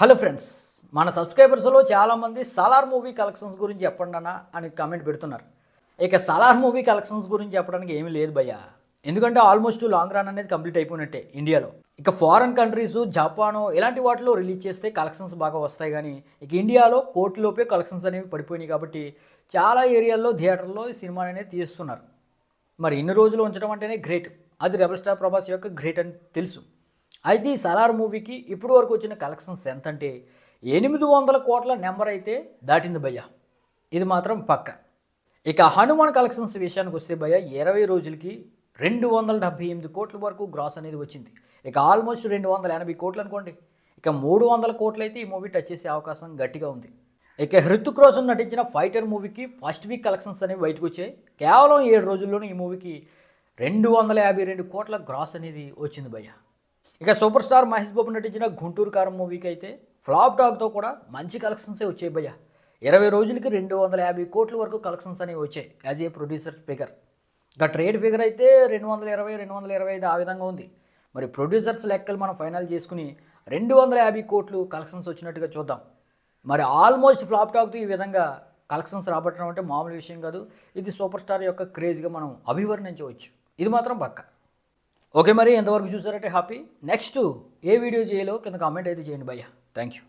hello friends మన సబ్స్క్రైబర్స్లో చాలామంది Salaar movie collections గురించి చెప్పండినా అని కామెంట్ పెడుతున్నారు ఇక సలార్ మూవీ కలెక్షన్స్ గురించి చెప్పడానికి ఏమీ లేదు భయ్యా ఎందుకంటే ఆల్మోస్ట్ లాంగ్ రన్ అనేది కంప్లీట్ అయిపోయినట్టే ఇండియాలో ఇక ఫారెన్ కంట్రీస్ జపాన్ ఇలాంటి వాటిలో రిలీజ్ చేస్తే కలెక్షన్స్ బాగా వస్తాయి కానీ ఇక ఇండియాలో కోర్టులోపే కలెక్షన్స్ అనేవి పడిపోయినాయి కాబట్టి చాలా ఏరియాల్లో థియేటర్లో సినిమా అనేది తీస్తున్నారు మరి ఇన్ని రోజులు ఉంచడం అంటేనే గ్రేట్ అది రెబల్ స్టార్ ప్రభాస్ యొక్క గ్రేట్ అని తెలుసు అయితే ఈ సలార్ మూవీకి ఇప్పుడు వరకు వచ్చిన కలెక్షన్స్ ఎంత అంటే ఎనిమిది వందల కోట్ల నెంబర్ అయితే దాటింది భయ్య ఇది మాత్రం పక్క ఇక హనుమాన్ కలెక్షన్స్ విషయానికి వస్తే భయ్య ఇరవై రోజులకి రెండు వందల డెబ్బై ఎనిమిది కోట్ల వరకు గ్రాస్ అనేది వచ్చింది ఇక ఆల్మోస్ట్ రెండు వందల ఎనభై కోట్లు అనుకోండి ఇక మూడు వందల కోట్లు అయితే ఈ మూవీ టచ్ చేసే అవకాశం గట్టిగా ఉంది ఇక హృతిక్ రోషన్ నటించిన ఫైటర్ మూవీకి ఫస్ట్ వీక్ కలెక్షన్స్ అనేవి బయటకు వచ్చాయి కేవలం ఏడు రోజుల్లోనే ఈ మూవీకి రెండు వందల యాభై రెండు కోట్ల గ్రాస్ అనేది వచ్చింది భయ్య ఇక సూపర్ స్టార్ మహేష్ బాబు నటించిన గుంటూరు కారం మూవీకి అయితే ఫ్లాప్ టాక్తో కూడా మంచి కలెక్షన్సే వచ్చాయి భయ్య ఇరవై రోజులకి రెండు వందల యాభై కోట్ల వరకు కలెక్షన్స్ అనేవి వచ్చాయి యాజ్ ఏ ప్రొడ్యూసర్ ఫిగర్ ఇక ట్రేడ్ ఫిగర్ అయితే రెండు వందల ఇరవై రెండు వందల ఇరవై ఐదు ఆ విధంగా ఉంది మరి ప్రొడ్యూసర్స్ లెక్కలు మనం ఫైనల్ చేసుకుని రెండు వందల యాభై కోట్లు కలెక్షన్స్ వచ్చినట్టుగా చూద్దాం మరి ఆల్మోస్ట్ ఫ్లాప్ టాక్తో ఈ విధంగా కలెక్షన్స్ రాబట్టడం అంటే మామూలు విషయం కాదు ఇది సూపర్ స్టార్ యొక్క క్రేజ్గా మనం అభివర్ణించవచ్చు ఇది మాత్రం పక్క ఓకే మరి ఎంతవరకు చూసారంటే హ్యాపీ నెక్స్ట్ ఏ వీడియో చేయాలో కింద కామెంట్ అయితే చేయండి భయ్యా థ్యాంక్ యూ